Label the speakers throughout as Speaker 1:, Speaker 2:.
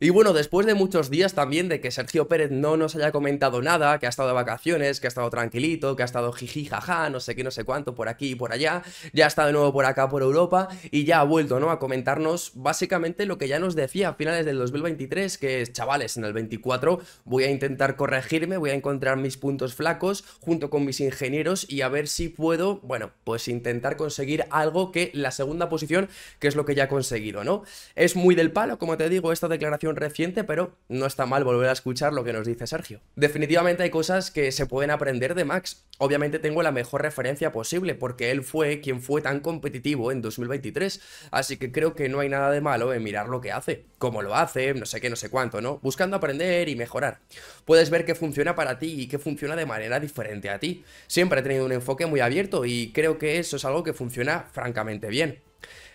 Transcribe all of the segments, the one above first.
Speaker 1: Y bueno, después de muchos días también de que Sergio Pérez no nos haya comentado nada, que ha estado de vacaciones, que ha estado tranquilito, que ha estado jiji, jaja, no sé qué, no sé cuánto, por aquí y por allá, ya ha estado de nuevo por acá, por Europa, y ya ha vuelto, ¿no? A comentarnos básicamente lo que ya nos decía a finales del 2023, que es, chavales, en el 24 voy a intentar corregirme, voy a encontrar mis puntos flacos junto con mis ingenieros y a ver si puedo, bueno, pues intentar conseguir algo que la segunda posición, que es lo que ya ha conseguido, ¿no? Es muy del palo, como te digo, esta declaración reciente, pero no está mal volver a escuchar lo que nos dice Sergio. Definitivamente hay cosas que se pueden aprender de Max. Obviamente tengo la mejor referencia posible porque él fue quien fue tan competitivo en 2023, así que creo que no hay nada de malo en mirar lo que hace, cómo lo hace, no sé qué, no sé cuánto, ¿no? Buscando aprender y mejorar. Puedes ver qué funciona para ti y qué funciona de manera diferente a ti. Siempre he tenido un enfoque muy abierto y creo que eso es algo que funciona francamente bien.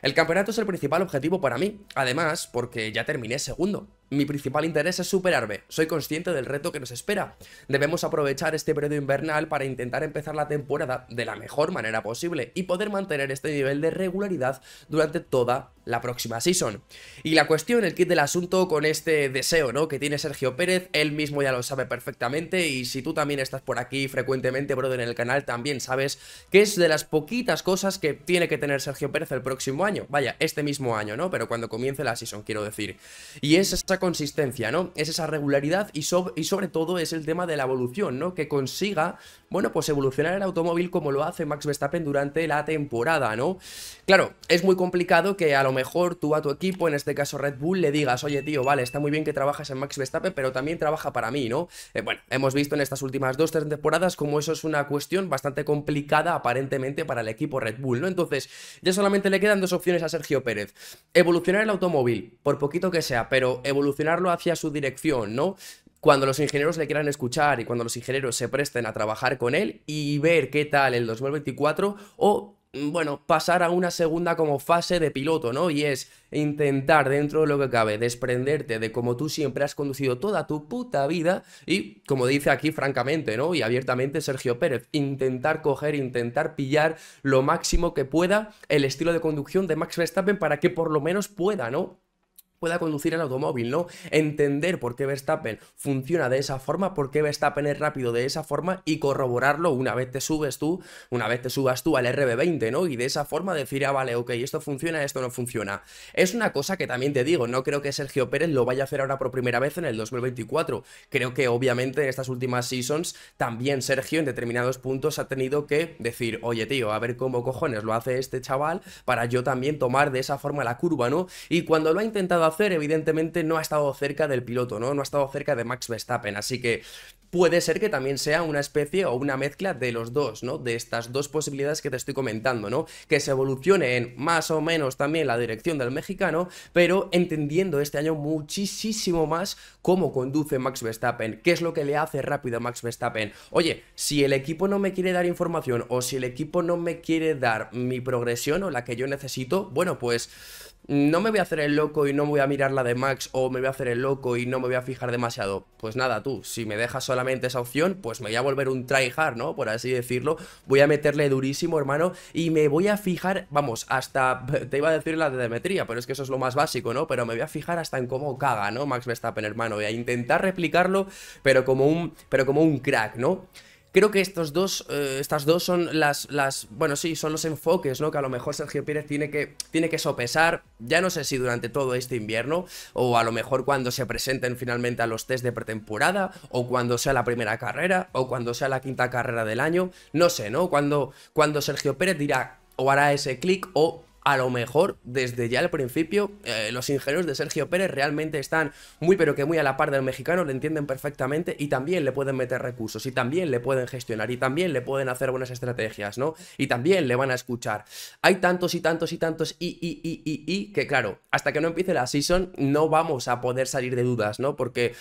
Speaker 1: El campeonato es el principal objetivo para mí, además porque ya terminé segundo. Mi principal interés es superarme. Soy consciente del reto que nos espera. Debemos aprovechar este periodo invernal para intentar empezar la temporada de la mejor manera posible y poder mantener este nivel de regularidad durante toda la próxima season. Y la cuestión, el kit del asunto con este deseo, ¿no? Que tiene Sergio Pérez, él mismo ya lo sabe perfectamente y si tú también estás por aquí frecuentemente, brother, en el canal, también sabes que es de las poquitas cosas que tiene que tener Sergio Pérez el próximo año. Vaya, este mismo año, ¿no? Pero cuando comience la season, quiero decir. Y es esa consistencia, ¿no? Es esa regularidad y, y, sobre todo es el tema de la evolución, ¿no? Que consiga, bueno, pues evolucionar el automóvil como lo hace Max Verstappen durante la temporada, ¿no? Claro, es muy complicado que a lo mejor tú a tu equipo, en este caso Red Bull, le digas, oye tío, vale, está muy bien que trabajas en Max Verstappen, pero también trabaja para mí, ¿no? Eh, bueno, hemos visto en estas últimas dos, tres temporadas como eso es una cuestión bastante complicada aparentemente para el equipo Red Bull, ¿no? Entonces, ya solamente le quedan dos opciones a Sergio Pérez. Evolucionar el automóvil, por poquito que sea, pero evolucionar evolucionarlo hacia su dirección, ¿no? cuando los ingenieros le quieran escuchar y cuando los ingenieros se presten a trabajar con él y ver qué tal el 2024 o mm, bueno, pasar a una segunda como fase de piloto, ¿no? Y es intentar dentro de lo que cabe desprenderte de cómo tú siempre has conducido toda tu puta vida y, como dice aquí francamente, ¿no? Y abiertamente Sergio Pérez, intentar coger, intentar pillar lo máximo que pueda el estilo de conducción de Max Verstappen para que por lo menos pueda, ¿no? pueda conducir el automóvil, ¿no? Entender por qué Verstappen funciona de esa forma, por qué Verstappen es rápido de esa forma y corroborarlo una vez te subes tú, una vez te subas tú al RB20, ¿no? Y de esa forma decir, ah, vale, ok, esto funciona, esto no funciona. Es una cosa que también te digo, no creo que Sergio Pérez lo vaya a hacer ahora por primera vez en el 2024. Creo que obviamente en estas últimas seasons también Sergio en determinados puntos ha tenido que decir, oye tío, a ver cómo cojones lo hace este chaval para yo también tomar de esa forma la curva, ¿no? Y cuando lo ha intentado hacer, evidentemente no ha estado cerca del piloto, ¿no? No ha estado cerca de Max Verstappen, así que puede ser que también sea una especie o una mezcla de los dos, ¿no? De estas dos posibilidades que te estoy comentando, ¿no? Que se evolucione en más o menos también la dirección del mexicano, pero entendiendo este año muchísimo más cómo conduce Max Verstappen, qué es lo que le hace rápido a Max Verstappen. Oye, si el equipo no me quiere dar información o si el equipo no me quiere dar mi progresión o la que yo necesito, bueno, pues no me voy a hacer el loco y no voy a mirar la de Max o me voy a hacer el loco y no me voy a fijar demasiado. Pues nada, tú, si me dejas solamente esa opción, pues me voy a volver un tryhard, ¿no? Por así decirlo. Voy a meterle durísimo, hermano, y me voy a fijar, vamos, hasta, te iba a decir la de Demetría, pero es que eso es lo más básico, ¿no? Pero me voy a fijar hasta en cómo caga, ¿no? Max Verstappen, hermano, voy a intentar replicarlo, pero como un, pero como un crack, ¿no? Creo que estos dos, eh, estas dos son las, las, bueno, sí, son los enfoques, ¿no? Que a lo mejor Sergio Pérez tiene que, tiene que sopesar, ya no sé si durante todo este invierno, o a lo mejor cuando se presenten finalmente a los test de pretemporada, o cuando sea la primera carrera, o cuando sea la quinta carrera del año, no sé, ¿no? Cuando, cuando Sergio Pérez dirá, o hará ese clic, o a lo mejor desde ya al principio eh, los ingenieros de Sergio Pérez realmente están muy pero que muy a la par del mexicano, le entienden perfectamente y también le pueden meter recursos y también le pueden gestionar y también le pueden hacer buenas estrategias, ¿no? Y también le van a escuchar. Hay tantos y tantos y tantos y, y, y, y, y que claro, hasta que no empiece la season no vamos a poder salir de dudas, ¿no? Porque...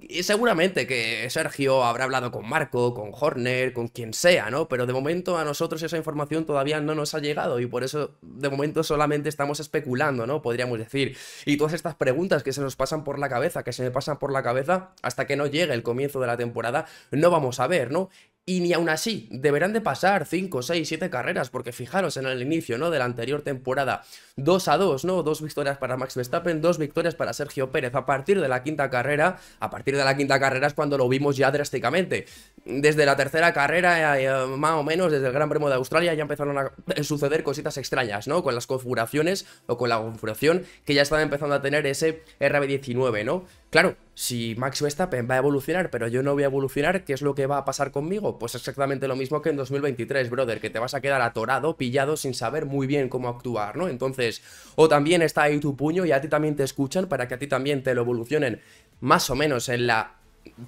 Speaker 1: Y seguramente que Sergio habrá hablado con Marco, con Horner, con quien sea, ¿no? Pero de momento a nosotros esa información todavía no nos ha llegado y por eso de momento solamente estamos especulando, ¿no? Podríamos decir. Y todas estas preguntas que se nos pasan por la cabeza, que se me pasan por la cabeza, hasta que no llegue el comienzo de la temporada, no vamos a ver, ¿no? Y ni aún así, deberán de pasar 5, 6, 7 carreras, porque fijaros en el inicio, ¿no? De la anterior temporada, 2 a 2, ¿no? Dos victorias para Max Verstappen, dos victorias para Sergio Pérez. A partir de la quinta carrera, a partir de la quinta carrera es cuando lo vimos ya drásticamente. Desde la tercera carrera, eh, eh, más o menos, desde el Gran Premio de Australia, ya empezaron a suceder cositas extrañas, ¿no? Con las configuraciones o con la configuración que ya estaba empezando a tener ese RB19, ¿no? Claro, si Max Verstappen va a evolucionar, pero yo no voy a evolucionar, ¿qué es lo que va a pasar conmigo? Pues exactamente lo mismo que en 2023, brother, que te vas a quedar atorado, pillado, sin saber muy bien cómo actuar, ¿no? Entonces, o también está ahí tu puño y a ti también te escuchan para que a ti también te lo evolucionen más o menos en la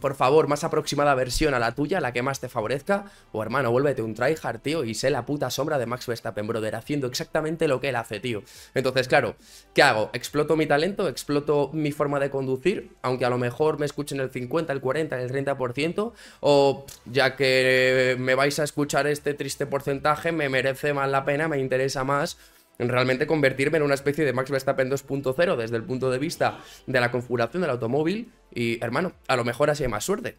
Speaker 1: por favor, más aproximada versión a la tuya, la que más te favorezca. O hermano, vuélvete un tryhard, tío, y sé la puta sombra de Max Verstappen, brother, haciendo exactamente lo que él hace, tío. Entonces, claro, ¿qué hago? Exploto mi talento, exploto mi forma de conducir, aunque a lo mejor me escuchen el 50, el 40, el 30%, o ya que me vais a escuchar este triste porcentaje, me merece más la pena, me interesa más realmente convertirme en una especie de Max Verstappen 2.0 desde el punto de vista de la configuración del automóvil y hermano, a lo mejor así es más suerte.